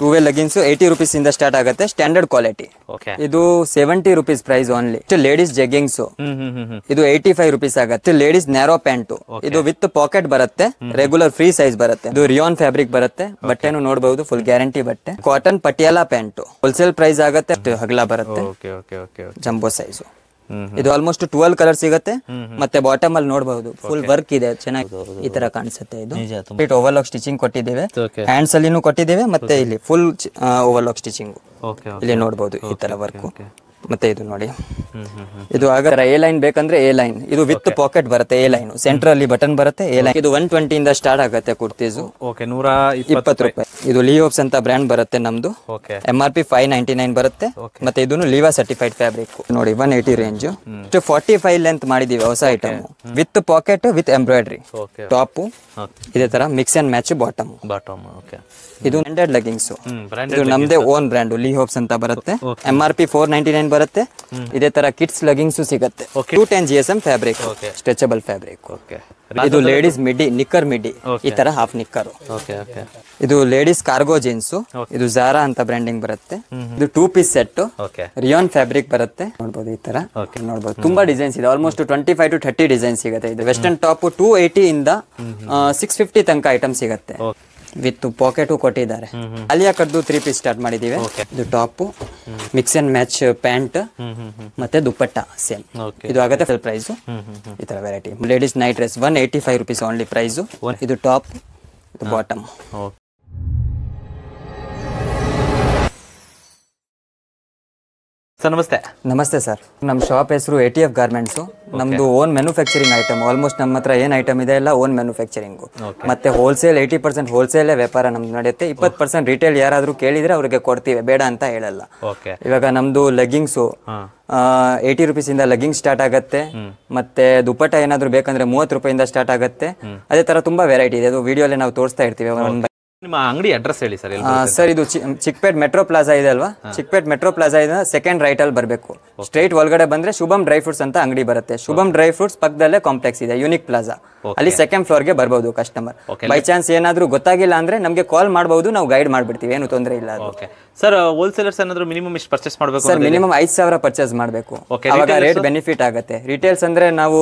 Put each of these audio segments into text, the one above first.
Two way leggings eighty rupees ಇಂದ start ಆಗುತ್ತೆ standard quality ಇದು seventy rupees price only ladies jeggings ಇದು eighty five rupees ಆಗುತ್ತೆ ladies narrow pant ಇದು with pocket ಬರುತ್ತೆ regular free size ಬರುತ್ತೆ ಇದು ರಿಯೋನ್ ಫ್ಯಾಬ್ರಿಕ್ ಬರುತ್ತೆ ಬಟ್ಟೆನು ನೋಡಬಹುದು ಫುಲ್ ಗ್ಯಾರಂಟಿ ಬಟ್ಟೆ cotton Patiala pant wholesale price ಆಗುತ್ತೆ ಹಗಲ ಬರುತ್ತೆ ಜಂಬೋ ಸೈಜ್ ಇದು ಆಲ್ಮೋಸ್ಟ್ ಟ್ವೆಲ್ ಕಲರ್ ಸಿಗುತ್ತೆ ಮತ್ತೆ ಬಾಟಮ್ ಅಲ್ಲಿ ನೋಡಬಹುದು ಫುಲ್ ವರ್ಕ್ ಇದೆ ಚೆನ್ನಾಗಿ ಈ ತರ ಕಾಣಿಸುತ್ತೆ ಇದು ಓವರ್ಲಾಕ್ ಸ್ಟಿಚಿಂಗ್ ಕೊಟ್ಟಿದ್ದೇವೆ ಹ್ಯಾಂಡ್ಸ್ ಅಲ್ಲಿನೂ ಕೊಟ್ಟಿದ್ದೇವೆ ಮತ್ತೆ ಇಲ್ಲಿ ಫುಲ್ ಓವರ್ಲಾಕ್ ಸ್ಟಿಚಿಂಗ್ ಇಲ್ಲಿ ನೋಡಬಹುದು ಈ ತರ ವರ್ಕ್ ಮತ್ತೆ ಇದು ನೋಡಿ ಇದು ಆಗ ಎ ಲೈನ್ ಬೇಕಂದ್ರೆ ಎ ಲೈನ್ ಇದು ವಿತ್ ಪಾಕೆಟ್ ಬರುತ್ತೆ ಎ ಲೈನ್ ಸೆಂಟ್ರಲ್ಲಿ ಬಟನ್ ಬರುತ್ತೆ ಎ ಲೈನ್ ಇದು ಒನ್ ಇಂದ ಸ್ಟಾರ್ಟ್ ಆಗುತ್ತೆ ಕುರ್ತೀಸ್ ನೂರ ಇಪ್ಪತ್ತು ರೂಪಾಯಿ ಇದು ಲಿಯೋಪ್ಸ್ ಅಂತ ಬ್ರ್ಯಾಂಡ್ ಬರುತ್ತೆ ನಮ್ದು M R P five ninety nine ಬರುತ್ತೆ ಮತ್ತೆ ಇದನ್ನು ಲೀವಾ ಸರ್ಟಿಫೈಡ್ ಫ್ಯಾಬ್ರಿಕ್ ನೋಡಿ one eighty range forty five length ಮಾಡಿದೀವಿ ಹೊಸ item with pocket with embroidery top ಇದೇ ತರ mix and match bottom bottom ಇದು ಹಂಡ್ರೆಡ್ ಲೆಗಿಂಗ್ಸ್ ಇದು ನಮ್ದೇ ಓನ್ ಬ್ರ್ಯಾಂಡ್ ಲೀ ಅಂತ ಬರುತ್ತೆ M R P four ninety nine ಬರುತ್ತೆ ಇದೇ ತರ ಕಿಟ್ಸ್ ಲೆಗಿಂಗ್ಸ್ ಸಿಗುತ್ತೆ two ten G S M fabric stretchable fabric ಇದು ಲೇಡೀಸ್ ಮಿಡಿ ನಿಕ್ಕರ್ ಮಿಡಿ ಈ ತರ ಹಾಫ್ ನಿಕ್ಕರ್ ಇದು ಲೇಡೀಸ್ ಪೀಸ್ ಕಾರ್ಗೋ ಜೀನ್ಸ್ ಇದು ಜಾರಾ ಅಂತ ಬ್ರ್ಯಾಂಡಿಂಗ್ ಬರುತ್ತೆ ಇದು two piece set rayon fabric ಬರುತ್ತೆ ನೋಡಬಹುದು ಈ ತರ ನೋಡಬಹುದು ತುಂಬಾ ಡಿಸೈನ್ಸ್ ಇದೆ almost twenty five to thirty design ಸಿಗುತ್ತೆ ಇದು ವೆಸ್ಟರ್ನ್ ಟಾಪ್ ಟೂ ಏಯ್ಟಿ ಇಂದ ಸಿಕ್ಸ್ ಫಿಫ್ಟಿ ತನಕ ಐಟಮ್ ಸಿಗುತ್ತೆ ವಿತ್ ಪಾಕೆಟ್ ಕೊಟ್ಟಿದ್ದಾರೆ ಅಲಿಯಾ ಕಡ್ದು ತ್ರೀ ಪೀಸ್ ಸ್ಟಾರ್ಟ್ ಮಾಡಿದೀವಿ ಇದು top mix and match pant ಮತ್ತೆ ದುಪ್ಪಟ್ಟ ಸೇಮ್ ಇದು ಆಗುತ್ತೆ ಪ್ರೈಸ್ ಈ ತರ variety ladies night dress one eighty five rupees only price ಇದು ಟಾಪ್ ಇದು ಬಾಟಮ್ ಸರ್ ನಮಸ್ತೆ ನಮಸ್ತೆ ಸರ್ ನಮ್ಮ ಶಾಪ್ ಹೆಸರು ಎ ಟಿ ಎಫ್ ಗಾರ್ಮೆಂಟ್ಸು ನಮ್ದು ಓನ್ ಮ್ಯಾನುಫ್ಯಾಕ್ಚರಿಂಗ್ ಐಟಮ್ ಆಲ್ಮೋಸ್ಟ್ ನಮ್ಮ ಹತ್ರ ಏನ್ ಐಟಮ್ ಇದೆ ಎಲ್ಲ ಓನ್ ಮ್ಯಾನುಫ್ಯಾಕ್ಚರಿಂಗ್ ಮತ್ತೆ ಹೋಲ್ಸೇಲ್ ಏಯ್ಟಿ ಪರ್ಸೆಂಟ್ ಹೋಲ್ಸೇಲೇ ವ್ಯಾಪಾರ ನಮ್ದು ನಡೆಯುತ್ತೆ oh. ಇಪ್ಪತ್ತು ಪರ್ಸೆಂಟ್ ರಿಟೇಲ್ ಯಾರಾದರೂ ಕೇಳಿದ್ರೆ ಅವ್ರಿಗೆ ಕೊಡ್ತೀವಿ ಬೇಡ ಅಂತ ಹೇಳಲ್ಲ ಇವಾಗ ನಮ್ಮದು ಲೆಗ್ಗಿಂಗ್ಸು ಏಯ್ಟಿ ಇಂದ ಲೆಗ್ಗಿಂಗ್ ಸ್ಟಾರ್ಟ್ ಆಗುತ್ತೆ ಮತ್ತೆ ದುಪ್ಪಟ್ಟ ಏನಾದರೂ ಬೇಕಂದ್ರೆ ಮೂವತ್ತು ರೂಪಾಯಿಂದ ಸ್ಟಾರ್ಟ್ ಆಗುತ್ತೆ ಅದೇ ತರ ತುಂಬಾ ವೆರೈಟಿ ಇದೆ ಅದು ವಿಡಿಯೋಲ್ಲಿ ನಾವು ತೋರಿಸ್ತಾ ಇರ್ತೀವಿ ನಿಮ್ಮ ಅಂಗಡಿ ಅಡ್ರೆಸ್ ಹೇಳಿ ಸರ್ ಸರ್ ಇದು ಚಿಕ್ಪೇಟ್ ಮೆಟ್ರೋ ಪ್ಲಾಜಾ ಇದೆ ಅಲ್ವಾ ಚಿಕ್ಪೇಟ್ ಮೆಟ್ರೋ ಪ್ಲಾಜಾ ಇದೆ ಸೆಕೆಂಡ್ ರೈಟ್ ಅಲ್ಲಿ ಬರಬೇಕು ಸ್ಟ್ರೈಟ್ ಒಳಗಡೆ ಬಂದ್ರೆ ಶುಭಂ ಡ್ರೈ ಫ್ರೂಟ್ಸ್ ಅಂತ ಅಂಗಡಿ ಬರುತ್ತೆ ಶುಭಂ ಡ್ರೈ ಫ್ರೂಟ್ಸ್ ಪಕ್ಕದಲ್ಲೇ ಕಾಂಪ್ಲೆಕ್ಸ್ ಇದೆ ಯೂನಿಕ್ ಪ್ಲಾಜಾ ಅಲ್ಲಿ ಸೆಕೆಂಡ್ ಫ್ಲೋರ್ ಗೆ ಬರಬಹುದು ಕಸ್ಟಮರ್ ಬೈ ಚಾನ್ಸ್ ಏನಾದ್ರೂ ಗೊತ್ತಾಗಿಲ್ಲ ಅಂದ್ರೆ ನಮಗೆ ಕಾಲ್ ಮಾಡಬಹುದು ನಾವು ಗೈಡ್ ಮಾಡ್ಬಿಡ್ತೀವಿ ಏನು ತೊಂದರೆ ಇಲ್ಲ ಸರ್ ಹೋಲ್ಸೇಲರ್ಸ್ ಏನಾದ್ರು ಮಿನಿಮಮ್ ಇಷ್ಟು ಪರ್ಚೇಸ್ ಮಾಡಬೇಕು ಸರ್ ಮಿನಿಮಮ್ ಐದು ಸಾವಿರ ಪರ್ಚೇಸ್ ಮಾಡಬೇಕು ಅವಾಗ ರೇಟ್ ಬೆನಿಫಿಟ್ ಆಗುತ್ತೆ ರಿಟೇಲ್ಸ್ ಅಂದ್ರೆ ನಾವು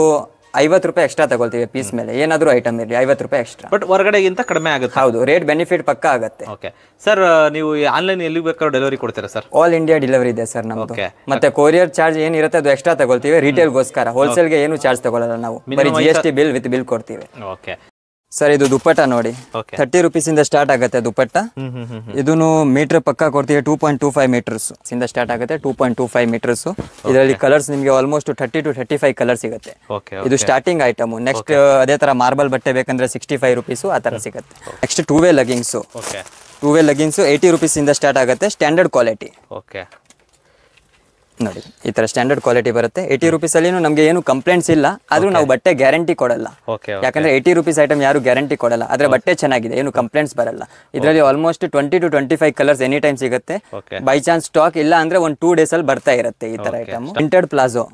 ಐವತ್ತು ರೂಪಾಯಿ ಎಕ್ಸ್ಟ್ರಾ ತಗೊಳ್ತೀವಿ ಪೀಸ್ ಮೇಲೆ ಏನಾದರೂ ಐಟಮ್ ಇರಲಿ ಐವತ್ತು ರೂಪಾಯಿ ಎಕ್ಸ್ಟ್ರಾ ಬಟ್ ಹೊರಗಡೆಗಿಂತ ಕಡಿಮೆ ಆಗುತ್ತೆ ಹೌದು ರೇಟ್ ಬೆನಿಫಿಟ್ ಪಕ್ಕ ಆಗುತ್ತೆ ಓಕೆ ಸರ್ ನೀವು ಆನ್ಲೈನ್ ಎಲ್ಲಿ ಬೇಕಾದ್ರೂ ಡೆಲಿವರಿ ಕೊಡ್ತೀರಾ ಸರ್ ಆಲ್ ಇಂಡಿಯಾ ಡೆಲಿವರಿ ಇದೆ ಸರ್ ನಮ್ದು ಮತ್ತೆ ಕೊರಿಯರ್ ಚಾರ್ಜ್ ಏನಿರುತ್ತೆ ಅದು ಎಕ್ಸ್ಟ್ರಾ ತಗೊಳ್ತೀವಿ ರಿಟೇಲ್ಗೋಸ್ಕರ ಹೋಲ್ಸೇಲ್ಗೆ ಏನು ಚಾರ್ಜ್ ತಗೊಳ್ಳಲ್ಲ ನಾವು G S T bill with bill ಕೊಡ್ತೀವಿ ಓಕೆ ಸರ್ ಇದು ದುಪ್ಪಟ್ಟ ನೋಡಿ ತರ್ಟಿ ರುಪೀಸ್ ಇಂದ ಸ್ಟಾರ್ಟ್ ಆಗುತ್ತೆ ದುಪ್ಪಟ್ಟ ಇದನ್ನು ಮೀಟರ್ ಪಕ್ಕ ಕೊಡ್ತೀವಿ two point two five metres ಇಂದ ಸ್ಟಾರ್ಟ್ ಆಗುತ್ತೆ two point two five metres ಇದರಲ್ಲಿ ಕಲರ್ಸ್ ನಿಮಗೆ almost thirty to thirty five colour ಸಿಗುತ್ತೆ ಇದು ಸ್ಟಾರ್ಟಿಂಗ್ ಐಟಮ್ ನೆಕ್ಸ್ಟ್ ಅದೇ ತರ ಮಾರ್ಬಲ್ ಬಟ್ಟೆ ಬೇಕಂದ್ರೆ ಸಿಕ್ಸ್ಟಿ ಫೈವ್ ರುಪೀಸ್ ಆ ತರ ಸಿಗುತ್ತೆ next two way leggings two way leggings eighty rupees ಇಂದ ಸ್ಟಾರ್ಟ್ ಆಗುತ್ತೆ ಸ್ಟ್ಯಾಂಡರ್ಡ್ ಕ್ವಾಲಿಟಿ ನೋಡಿ ಈ ತರ ಸ್ಟ್ಯಾಂಡರ್ಡ್ ಕ್ವಾಲಿಟಿ ಬರುತ್ತೆ ಏಯ್ಟಿ ರುಪೀಸ್ ಅಲ್ಲಿ ನಮಗೆ ಏನು ಕಂಪ್ಲೇಂಟ್ಸ್ ಇಲ್ಲ ಆದ್ರೂ ನಾವು ಬಟ್ಟೆ ಗ್ಯಾರಂಟಿ ಕೊಡಲ್ಲ ಯಾಕಂದ್ರೆ ಏಟಿ ರುಪೀಸ್ ಐಟಮ್ ಯಾರು ಗ್ಯಾರಂಟಿ ಕೊಡಲ್ಲ ಆದ್ರೆ ಬಟ್ಟೆ ಚೆನ್ನಾಗಿದೆ ಏನು ಕಂಪ್ಲೇಂಟ್ಸ್ ಬರಲ್ಲ ಇದರಲ್ಲಿ almost twenty to twenty five colours any time ಸಿಗುತ್ತೆ ಬೈ ಚಾನ್ಸ್ ಸ್ಟಾಕ್ ಇಲ್ಲ ಅಂದ್ರೆ ಒಂದು ಟೂ ಡೇಸ್ ಅಲ್ಲಿ ಬರ್ತಾ ಇರುತ್ತೆ ಈ ತರ ಐಟಮ್ ಪ್ರಿಂಟೆಡ್ ಪ್ಲಾಜೋ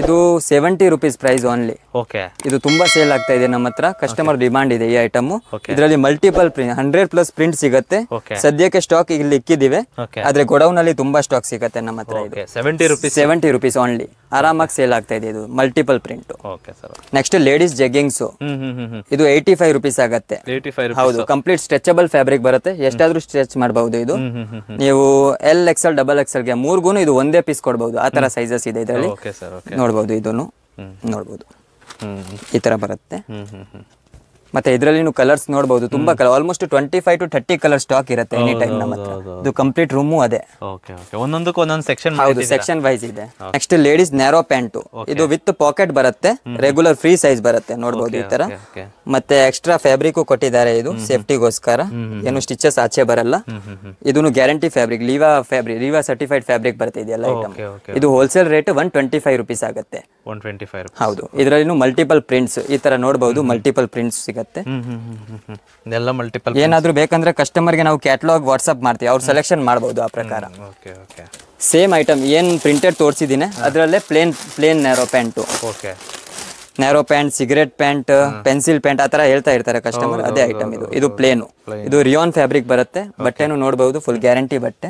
ಇದು ಸೆವೆಂಟಿ ರುಪೀಸ್ ಪ್ರೈಸ್ ಓನ್ಲಿ ಇದು ತುಂಬಾ ಸೇಲ್ ಆಗ್ತಾ ಇದೆ ನಮ್ಮ ಹತ್ರ ಕಸ್ಟಮರ್ ಡಿಮಾಂಡ್ ಇದೆ ಈ ಐಟಮ್ ಇದರಲ್ಲಿ multiple print hundred plus print ಸಿಗುತ್ತೆ ಸದ್ಯಕ್ಕೆ ಸ್ಟಾಕ್ ಇಲ್ಲಿ ಇಕ್ಕಿದಿವೆ ಆದ್ರೆ ಗೋಡೌನ್ ಅಲ್ಲಿ ತುಂಬಾ ಸ್ಟಾಕ್ ಸಿಗುತ್ತೆ ನಮ್ಮ ಹತ್ರ ಸೆವೆಂಟಿ ರುಪೀಸ್ ಓನ್ಲಿ ಆರಾಮಾಗಿ ಸೇಲ್ ಆಗ್ತಾ ಇದೆ ಇದು multiple print next ladies jeggings ಇದು ಏಯ್ಟಿ ಫೈವ್ ರುಪೀಸ್ ಆಗುತ್ತೆ ಹೌದು ಕಂಪ್ಲೀಟ್ ಸ್ಟ್ರೆಚಬಲ್ ಫ್ಯಾಬ್ರಿಕ್ ಬರುತ್ತೆ ಎಷ್ಟಾದ್ರೂ ಸ್ಟ್ರೆಚ್ ಮಾಡಬಹುದು ಇದು ನೀವು ಎಲ್ ಎಕ್ಸೆಲ್ ಡಬಲ್ ಎಕ್ಸ್ ಗೆ ಮೂರ್ಗು ಇದು ಒಂದೇ ಪೀಸ್ ಕೊಡಬಹುದು ಆ ತರ ಸೈಜಸ್ ಇದೆ ಇದರಲ್ಲಿ ನೋಡಬಹುದು ಇದನ್ನು ನೋಡಬಹುದು ಈ ತರ ಬರುತ್ತೆ ಮತ್ತೆ ಇದರಲ್ಲಿ ಕಲರ್ಸ್ ನೋಡಬಹುದು ತುಂಬಾ colour almost twenty five to thirty colour stock ಇರುತ್ತೆ ಎನಿ ಟೈಮ್ ನಮ್ಮ ಹತ್ರ ಇದು ಕಂಪ್ಲೀಟ್ ರೂಮು ಅದೇ ಒಂದೊಂದಕ್ಕೆ ಒಂದೊಂದು ಸೆಕ್ಷನ್ ಹೌದು ಸೆಕ್ಷನ್ ವೈಸ್ ಇದೆ ನೆಕ್ಸ್ಟ್ ಲೇಡೀಸ್ ನ್ಯಾರೋ ಪ್ಯಾಂಟು ಇದು ವಿತ್ ಪಾಕೆಟ್ ಬರುತ್ತೆ ರೆಗ್ಯುಲರ್ ಫ್ರೀ ಸೈಜ್ ಬರುತ್ತೆ ನೋಡಬಹುದು ಈ ತರ ಮತ್ತೆ ಎಕ್ಸ್ಟ್ರಾ ಫ್ಯಾಬ್ರಿಕ್ ಕೊಟ್ಟಿದ್ದಾರೆ ಇದು ಸೇಫ್ಟಿಗೋಸ್ಕರ ಏನು ಸ್ಟಿಚಸ್ ಆಚೆ ಬರಲ್ಲ ಇದನ್ನು guarantee fabric Liva fabric Liva certified fabric ಬರುತ್ತೆ ಇದೆಲ್ಲ ಐಟಮ್ ಇದು wholesale rate one twenty five rupees ಆಗುತ್ತೆ ಹೌದು ಇದರಲ್ಲಿ ಮಲ್ಟಿಪಲ್ ಪ್ರಿಂಟ್ಸ್ ಈ ತರ ನೋಡಬಹುದು ಮಲ್ಟಿಪಲ್ ಪ್ರಿಂಟ್ಸ್ ಸಿಗುತ್ತೆ ಆಗುತ್ತೆ ಎಲ್ಲ ಮಲ್ಟಿಪಲ್ ಏನಾದರೂ ಬೇಕಂದ್ರೆ ಕಸ್ಟಮರ್ಗೆ ನಾವು ಕ್ಯಾಟ್ಲಾಗ್ ವಾಟ್ಸ್ಆಪ್ ಮಾಡ್ತೀವಿ ಅವ್ರು ಸೆಲೆಕ್ಷನ್ ಮಾಡಬಹುದು ಆ ಪ್ರಕಾರ ಸೇಮ್ ಐಟಮ್ ಏನ್ ಪ್ರಿಂಟೆಡ್ ತೋರಿಸಿದೀನಿ ಅದರಲ್ಲೇ plain plain narrow pant okay narrow pant cigarette pant pencil pant ಆ ತರ ಹೇಳ್ತಾ ಇರ್ತಾರೆ ಕಸ್ಟಮರ್ ಅದೇ ಐಟಮ್ ಇದು ಇದು ಪ್ಲೇನು ಇದು ರಿಯೋನ್ ಫ್ಯಾಬ್ರಿಕ್ ಬರುತ್ತೆ ಬಟ್ಟೆನು ನೋಡಬಹುದು ಫುಲ್ ಗ್ಯಾರಂಟಿ ಬಟ್ಟೆ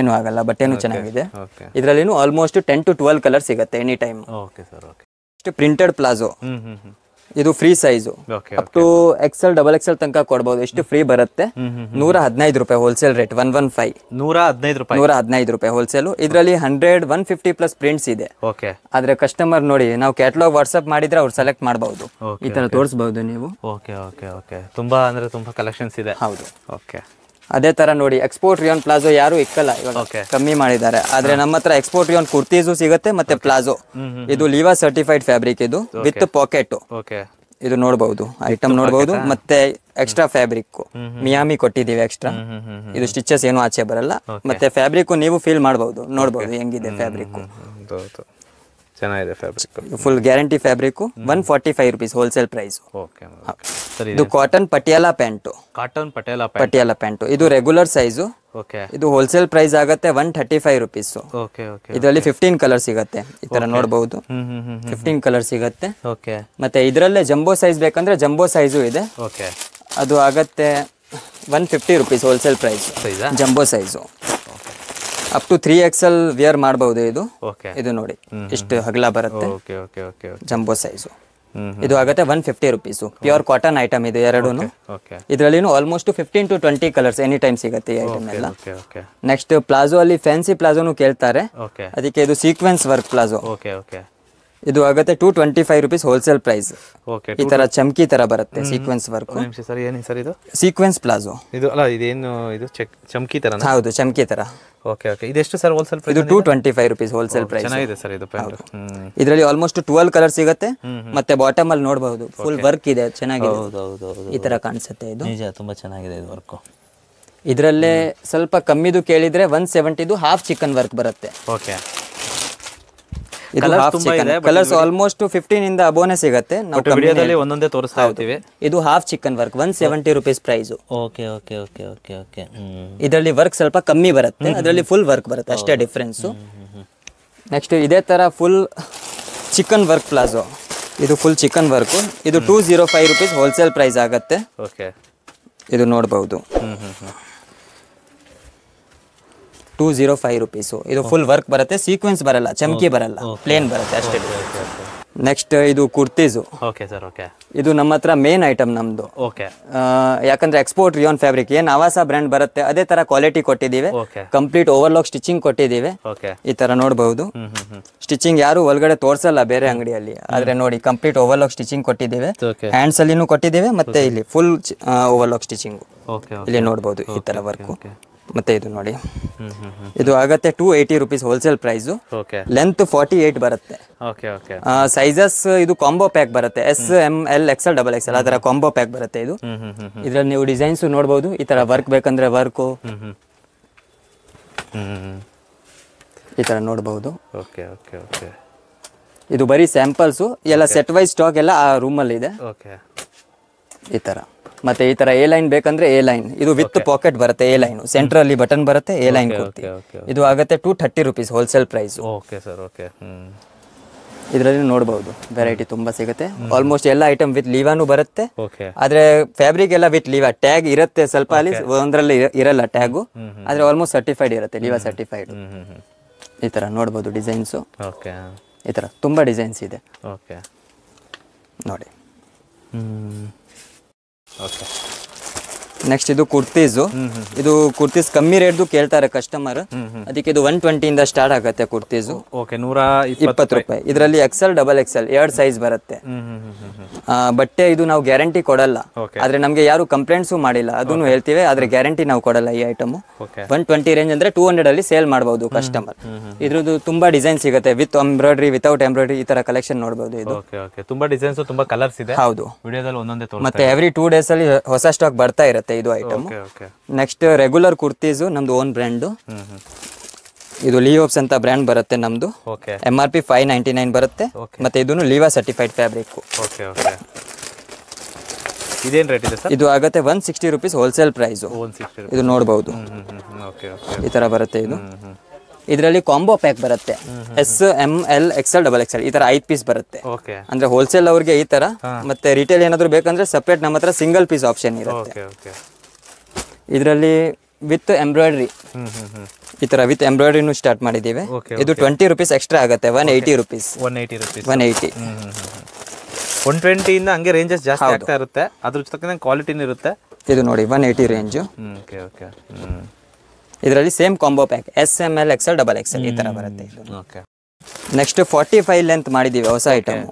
ಏನು ಆಗಲ್ಲ ಬಟ್ಟೆನು ಚೆನ್ನಾಗಿದೆ ಇದರಲ್ಲಿ almost ten to twelve colour ಸಿಗುತ್ತೆ ಎನಿ ಟೈಮ್ ಪ್ರಿಂಟೆಡ್ ಪ್ಲಾಜೋ ಇದು free size up to XL double XL ತನಕ ಕೊಡಬಹುದು ಎಷ್ಟು ಫ್ರೀ ಬರುತ್ತೆ ನೂರ ಹದಿನೈದು ರೂಪಾಯಿ wholesale rate one one five ನೂರ ಹದಿನೈದು ರೂಪಾಯಿ ನೂರ ಹದಿನೈದು ರೂಪಾಯಿ ಹೋಲ್ಸೇಲ್ ಇದರಲ್ಲಿ hundred one fifty plus prints ಇದೆ ಆದ್ರೆ ಕಸ್ಟಮರ್ ನೋಡಿ ನಾವು ಕ್ಯಾಟ್ಲಾಗ್ ವಾಟ್ಸ್ಆಪ್ ಮಾಡಿದ್ರೆ ಅವ್ರು ಸೆಲೆಕ್ಟ್ ಮಾಡಬಹುದು ಈ ತರ ತೋರಿಸಬಹುದು ನೀವು ಓಕೆ ಓಕೆ ಓಕೆ ತುಂಬಾ ಅಂದ್ರೆ ತುಂಬಾ ಕಲೆಕ್ಷನ್ಸ್ ಇದೆ ಹೌದು ಓಕೆ ಅದೇ ತರ ನೋಡಿ ಎಕ್ಸ್ಪೋರ್ಟ್ ರಿಯೋನ್ ಪ್ಲಾಜೋ ಯಾರು ಇಕ್ಕಲ್ಲ ಕಮ್ಮಿ ಮಾಡಿದ್ದಾರೆ ಆದ್ರೆ ನಮ್ಮ ಹತ್ರ ಎಕ್ಸ್ಪೋರ್ಟ್ ರಿಯೋನ್ ಕುರ್ತೀಸು ಸಿಗುತ್ತೆ ಮತ್ತೆ ಪ್ಲಾಜೋ ಇದು ಲೀವಾ ಸರ್ಟಿಫೈಡ್ ಫ್ಯಾಬ್ರಿಕ್ ಇದು ವಿತ್ ಪಾಕೆಟ್ ಇದು ನೋಡಬಹುದು ಐಟಮ್ ನೋಡಬಹುದು ಮತ್ತೆ ಎಕ್ಸ್ಟ್ರಾ ಫ್ಯಾಬ್ರಿಕ್ ಮಿಯಾಮಿ ಕೊಟ್ಟಿದ್ದೀವಿ ಎಕ್ಸ್ಟ್ರಾ ಇದು ಸ್ಟಿಚಸ್ ಏನು ಆಚೆ ಬರಲ್ಲ ಮತ್ತೆ ಫ್ಯಾಬ್ರಿಕ್ ನೀವು ಫೀಲ್ ಮಾಡಬಹುದು ನೋಡಬಹುದು ಹೆಂಗಿದೆ ಫ್ಯಾಬ್ರಿಕ್ ಚೆನ್ನಾಗಿದೆ fabric full guarantee fabric one forty five rupees wholesale price ಇದು cotton Patiala pant cotton Patiala Patiala pant ಇದು ರೆಗ್ಯುಲರ್ ಓಕೆ ಇದು ಹೋಲ್ಸೇಲ್ ಪ್ರೈಸ್ ಆಗುತ್ತೆ ಒನ್ ಥರ್ಟಿ ಫೈವ್ ರುಪೀಸ್ ಇದರಲ್ಲಿ ಫಿಫ್ಟೀನ್ ಕಲರ್ ಸಿಗುತ್ತೆ ಈ ತರ ನೋಡಬಹುದು ಫಿಫ್ಟೀನ್ ಕಲರ್ ಸಿಗುತ್ತೆ ಮತ್ತೆ ಇದರಲ್ಲೇ ಜಂಬೋ ಸೈಜ್ ಬೇಕಂದ್ರೆ ಜಂಬೋ ಸೈಜು ಇದೆ ಓಕೆ ಅದು ಆಗತ್ತೆ one fifty rupees wholesale price jumbo size up to three L wear ಮಾಡಬಹುದು ಇದು ಇದು ನೋಡಿ ಇಷ್ಟು ಹಗಲ ಬರುತ್ತೆ ಜಂಬೋ ಸೈಜು ಇದು ಆಗುತ್ತೆ one fifty rupees pure cotton item ಇದು ಎರಡೂ ಇದರಲ್ಲಿ almost fifteen to twenty colours any time ಸಿಗುತ್ತೆ ಈ ಐಟಮ್ ಎಲ್ಲ ನೆಕ್ಸ್ಟ್ ಪ್ಲಾಜೋ ಅಲ್ಲಿ ಫ್ಯಾನ್ಸಿ ಪ್ಲಾಜೋನು ಕೇಳ್ತಾರೆ ಅದಕ್ಕೆ ಇದು ಸೀಕ್ವೆನ್ಸ್ ವರ್ಕ್ ಪ್ಲಾಜೋ ಇದು ಆಗುತ್ತೆ two twenty five rupees wholesale price ಈ ತರ ಚಮ್ಕಿ ತರ ಬರುತ್ತೆ ಸೀಕ್ವೆನ್ಸ್ ವರ್ಕ್ ಸರ್ ಏನು ಸರ್ ಇದು ಸೀಕ್ವೆನ್ಸ್ ಪ್ಲಾಜೋ ಇದು ಅಲ್ಲ ಇದೇನು ಇದು ಚಮ್ಕಿ ತರ ಹೌದು ಚಮ್ಕಿ ತರ ಓಕೆ ಓಕೆ ಇದೆಷ್ಟು ಸರ್ ಹೋಲ್ಸೇಲ್ ಪ್ರೈಸ್ ಇದು two twenty five rupees wholesale price ಚೆನ್ನಾಗಿದೆ ಸರ್ ಇದು ಇದರಲ್ಲಿ ಆಲ್ಮೋಸ್ಟ್ ಟ್ವೆಲ್ ಕಲರ್ ಸಿಗುತ್ತೆ ಮತ್ತೆ ಬಾಟಮ್ ಅಲ್ಲಿ ನೋಡಬಹುದು ಫುಲ್ ವರ್ಕ್ ಇದೆ ಚೆನ್ನಾಗಿದೆ ಹೌದು ಹೌದು ಈ ತರ ಕಾಣಿಸುತ್ತೆ ಇದು ನಿಜ ತುಂಬಾ ಚೆನ್ನಾಗಿದೆ ಇದು ವರ್ಕ್ ಇದರಲ್ಲೇ ಸ್ವಲ್ಪ ಕಮ್ಮಿದು ಕೇಳಿದ್ರೆ ಒನ್ ಸೆವೆಂಟಿದು ಹಾಫ್ ಚಿಕನ್ ವರ್ಕ್ ಬರುತ್ತೆ ಓಕೆ ಕಲರ್ಸ್ ಆಲ್ಮೋಸ್ಟ್ ಫಿಫ್ಟೀನ್ ಇಂದ ಅಬೋನೆ ಸಿಗುತ್ತೆ ನಾವು ವಿಡಿಯೋದಲ್ಲಿ ಒಂದೊಂದೇ ತೋರಿಸ್ತಾ ಇರ್ತೀವಿ ಇದು half chikan work one seventy rupees price okay okay okay okay okay ಇದರಲ್ಲಿ ವರ್ಕ್ ಸ್ವಲ್ಪ ಕಮ್ಮಿ ಬರುತ್ತೆ ಅದರಲ್ಲಿ ಫುಲ್ ವರ್ಕ್ ಬರುತ್ತೆ ಅಷ್ಟೇ ಡಿಫ್ರೆನ್ಸ್ ನೆಕ್ಸ್ಟ್ ಇದೇ ತರ ಫುಲ್ ಚಿಕನ್ ವರ್ಕ್ ಪ್ಲಾಜೋ ಇದು ಫುಲ್ ಚಿಕನ್ ವರ್ಕ್ ಇದು two zero five rupees wholesale price ಆಗುತ್ತೆ ಓಕೆ ಇದು ನೋಡ್ಬೋದು ಟೂ ಜೀರೋ ಫೈವ್ ರುಪೀಸ್ ಇದು ಫುಲ್ ವರ್ಕ್ ಬರುತ್ತೆ ಸೀಕ್ವೆನ್ಸ್ ಬರಲ್ಲ ಚಮಕಿ ಬರಲ್ಲ ಪ್ಲೇನ್ ಬರುತ್ತೆ ಅಷ್ಟೇ ನೆಕ್ಸ್ಟ್ ಇದು ಕುರ್ತೀಸು ಇದು ನಮ್ಮ ಹತ್ರ ಮೇನ್ ಐಟಮ್ ನಮ್ದು ಯಾಕಂದ್ರೆ ಎಕ್ಸ್ಪೋರ್ಟ್ ರಿಯೋನ್ ಫ್ಯಾಬ್ರಿಕ್ ಏನ್ ಆವಾಸ ಬ್ರ್ಯಾಂಡ್ ಬರುತ್ತೆ ಅದೇ ತರ ಕ್ವಾಲಿಟಿ ಕೊಟ್ಟಿದ್ದೀವಿ ಕಂಪ್ಲೀಟ್ ಓವರ್ಲಾಕ್ ಸ್ಟಿಚಿಂಗ್ ಕೊಟ್ಟಿದ್ದೀವಿ ಈ ತರ ನೋಡಬಹುದು ಸ್ಟಿಚಿಂಗ್ ಯಾರು ಒಳಗಡೆ ತೋರಿಸಲ್ಲ ಬೇರೆ ಅಂಗಡಿಯಲ್ಲಿ ಆದ್ರೆ ನೋಡಿ ಕಂಪ್ಲೀಟ್ ಓವರ್ಲಾಕ್ ಸ್ಟಿಚಿಂಗ್ ಕೊಟ್ಟಿದ್ದೀವಿ ಹ್ಯಾಂಡ್ಸ್ ಅಲ್ಲಿನೂ ಕೊಟ್ಟಿದ್ದೀವಿ ಮತ್ತೆ ಇಲ್ಲಿ ಫುಲ್ ಓವರ್ಲಾಕ್ ಸ್ಟಿಚಿಂಗ್ ಇಲ್ಲಿ ನೋಡಬಹುದು ಈ ತರ ವರ್ಕ್ ಮತ್ತೆ ಇದು ನೋಡಿ ಇದು ಆಗತ್ತೆ two eighty rupees wholesale price length forty eight ಬರುತ್ತೆ ಸೈಜಸ್ ಇದು ಕಾಂಬೋ ಪ್ಯಾಕ್ ಬರುತ್ತೆ S M L L double L ಆ ತರ ಕಾಂಬೋ ಪ್ಯಾಕ್ ಬರುತ್ತೆ ಇದು ಇದ್ರಲ್ಲಿ ನೀವು ಡಿಸೈನ್ಸ್ ನೋಡಬಹುದು ಈ ತರ ವರ್ಕ್ ಬೇಕಂದ್ರೆ ವರ್ಕು ಈ ತರ ನೋಡಬಹುದು ಇದು ಬರೀ ಸ್ಯಾಂಪಲ್ಸ್ ಎಲ್ಲ ಸೆಟ್ ವೈಸ್ ಸ್ಟಾಕ್ ಎಲ್ಲ ಆ ರೂಮ್ ಅಲ್ಲಿ ಇದೆ ಈ ಥರ ಮತ್ತೆ ಈ ತರ ಎ ಲೈನ್ ಬೇಕಂದ್ರೆ ಎ ಲೈನ್ ಇದು ವಿತ್ ಪಾಕೆಟ್ ಬರುತ್ತೆ ಎ ಲೈನ್ ಸೆಂಟರ್ ಅಲ್ಲಿ ಬಟನ್ ಬರುತ್ತೆ ಎ ಲೈನ್ ಕುರ್ತಿ ಇದು ಆಗುತ್ತೆ two thirty rupees wholesale price okay sir okay ಇದರಲ್ಲಿ ನೋಡಬಹುದು ವೆರೈಟಿ ತುಂಬಾ ಸಿಗುತ್ತೆ ಆಲ್ಮೋಸ್ಟ್ ಎಲ್ಲ ಐಟಮ್ ವಿತ್ ಲೀವಾನು ಬರುತ್ತೆ ಆದ್ರೆ ಫ್ಯಾಬ್ರಿಕ್ ಎಲ್ಲ ವಿತ್ ಲೀವಾ ಟ್ಯಾಗ್ ಇರುತ್ತೆ ಸ್ವಲ್ಪ ಅಲ್ಲಿ ಒಂದರಲ್ಲಿ ಇರಲ್ಲ ಟ್ಯಾಗು ಆದ್ರೆ ಆಲ್ಮೋಸ್ಟ್ ಸರ್ಟಿಫೈಡ್ ಇರುತ್ತೆ ಲೀವಾ ಸರ್ಟಿಫೈಡ್ ಈ ತರ ನೋಡಬಹುದು ಡಿಸೈನ್ಸು ಈ ತರ ತುಂಬಾ ಡಿಸೈನ್ಸ್ ಇದೆ ನೋಡಿ OK。a y ನೆಕ್ಸ್ಟ್ ಇದು ಕುರ್ತೀಸು ಇದು ಕುರ್ತೀಸ್ ಕಮ್ಮಿ ರೇಟ್ ಕೇಳ್ತಾರೆ ಕಸ್ಟಮರ್ ಅದಕ್ಕೆ ಇದು ಒನ್ ಟ್ವೆಂಟಿಯಿಂದ ಸ್ಟಾರ್ಟ್ ಆಗುತ್ತೆ ಕುರ್ತೀಸು ಓಕೆ ನೂರ ಇಪ್ಪತ್ತು ರೂಪಾಯಿ ಇದರಲ್ಲಿ ಎಕ್ಸೆಲ್ ಡಬಲ್ ಎಕ್ಸೆಲ್ ಎರಡು ಸೈಜ್ ಬರುತ್ತೆ ಬಟ್ಟೆ ಇದು ನಾವು ಗ್ಯಾರಂಟಿ ಕೊಡಲ್ಲ ಆದ್ರೆ ನಮಗೆ ಯಾರು ಕಂಪ್ಲೇಂಟ್ಸು ಮಾಡಿಲ್ಲ ಅದನ್ನು ಹೇಳ್ತೀವಿ ಆದ್ರೆ ಗ್ಯಾರಂಟಿ ನಾವು ಕೊಡಲ್ಲ ಈ ಐಟಮ್ ಒನ್ ಟ್ವೆಂಟಿ ರೇಂಜ್ ಅಂದ್ರೆ ಟೂ ಹಂಡ್ರೆಡ್ ಅಲ್ಲಿ ಸೇಲ್ ಮಾಡಬಹುದು ಕಸ್ಟಮರ್ ಇದ್ರದ್ದು ತುಂಬಾ ಡಿಸೈನ್ ಸಿಗುತ್ತೆ ವಿತ್ ಎಂಬ್ರಾಯ್ಡ್ರಿ ವಿತೌಟ್ ಎಂಬ್ರಾಯ್ಡ್ರಿ ಈ ತರ ಕಲೆಕ್ಷನ್ ನೋಡಬಹುದು ಇದು ತುಂಬಾ ಡಿಸೈನ್ಸ್ ಕಲರ್ಸ್ ಇದೆ ಹೌದು ವಿಡಿಯೋದಲ್ಲಿ ಒಂದೊಂದೇ ಮತ್ತೆ ಎವ್ರಿ ಟೂ ಡೇಸ್ ಅಲ್ಲಿ ಹೊಸ ಸ್ಟಾಕ್ ಬರ್ತಾ ಇರುತ್ತೆ ಐಟಮ್ ನೆಕ್ಸ್ಟ್ ರೆಗ್ಯುಲರ್ ಕುರ್ತೀಸು ನಮ್ದು ಓನ್ ಬ್ರ್ಯಾಂಡು ಇದು ಲಿಯೋಪ್ಸ್ ಅಂತ ಬ್ರ್ಯಾಂಡ್ ಬರುತ್ತೆ ನಮ್ದು M R P five ninety nine ಬರುತ್ತೆ ಮತ್ತೆ ಇದನ್ನು ಲೀವಾ ಸರ್ಟಿಫೈಡ್ ಫ್ಯಾಬ್ರಿಕ್ ಇದೇನ್ ರೇಟ್ ಇದೆ ಇದು ಆಗುತ್ತೆ one sixty rupees wholesale price ಇದು ನೋಡ್ಬೋದು ಈ ತರ ಬರುತ್ತೆ ಇದು ಇದರಲ್ಲಿ ಕಾಂಬೋ ಪ್ಯಾಕ್ ಬರುತ್ತೆ S M L X L double X L ಈ ತರ ಐದ್ ಪೀಸ್ ಬರುತ್ತೆ ಅಂದ್ರೆ ಹೋಲ್ಸೇಲ್ ಅವ್ರಿಗೆ ಈ ತರ ಮತ್ತೆ ರಿಟೇಲ್ ಏನಾದ್ರು ಬೇಕಂದ್ರೆ ಸಪ್ರೇಟ್ ನಮ್ಮ ಹತ್ರ ಸಿಂಗಲ್ ಪೀಸ್ ಆಪ್ಷನ್ ಇರುತ್ತೆ ಇದರಲ್ಲಿ ವಿತ್ ಎಂಬ್ರಾಯ್ಡ್ರಿ ಈ ತರ ವಿತ್ ಎಂಬ್ರಾಯ್ಡ್ರಿನೂ ಸ್ಟಾರ್ಟ್ ಮಾಡಿದೀವಿ ಇದು ಟ್ವೆಂಟಿ ರುಪೀಸ್ ಎಕ್ಸ್ಟ್ರಾ ಆಗುತ್ತೆ one eighty rupees one eighty one ಟ್ವೆಂಟಿಯಿಂದ ಹಂಗೆ ರೇಂಜಸ್ ಜಾಸ್ತಿ ಆಗ್ತಾ ಇರುತ್ತೆ ಅದ್ರ ಜೊತೆ ಕ್ವಾಲಿಟಿನೂ ಇರುತ್ತೆ ಇದು ನೋಡಿ one eighty range okay okay ಇದರಲ್ಲಿ same combo pack S M L L double X ಈ ತರ ಬರುತ್ತೆ ನೆಕ್ಸ್ಟ್ ಫಾರ್ಟಿ ಫೈವ್ ಲೆಂತ್ ಮಾಡಿದೀವಿ ಹೊಸ ಐಟಮ್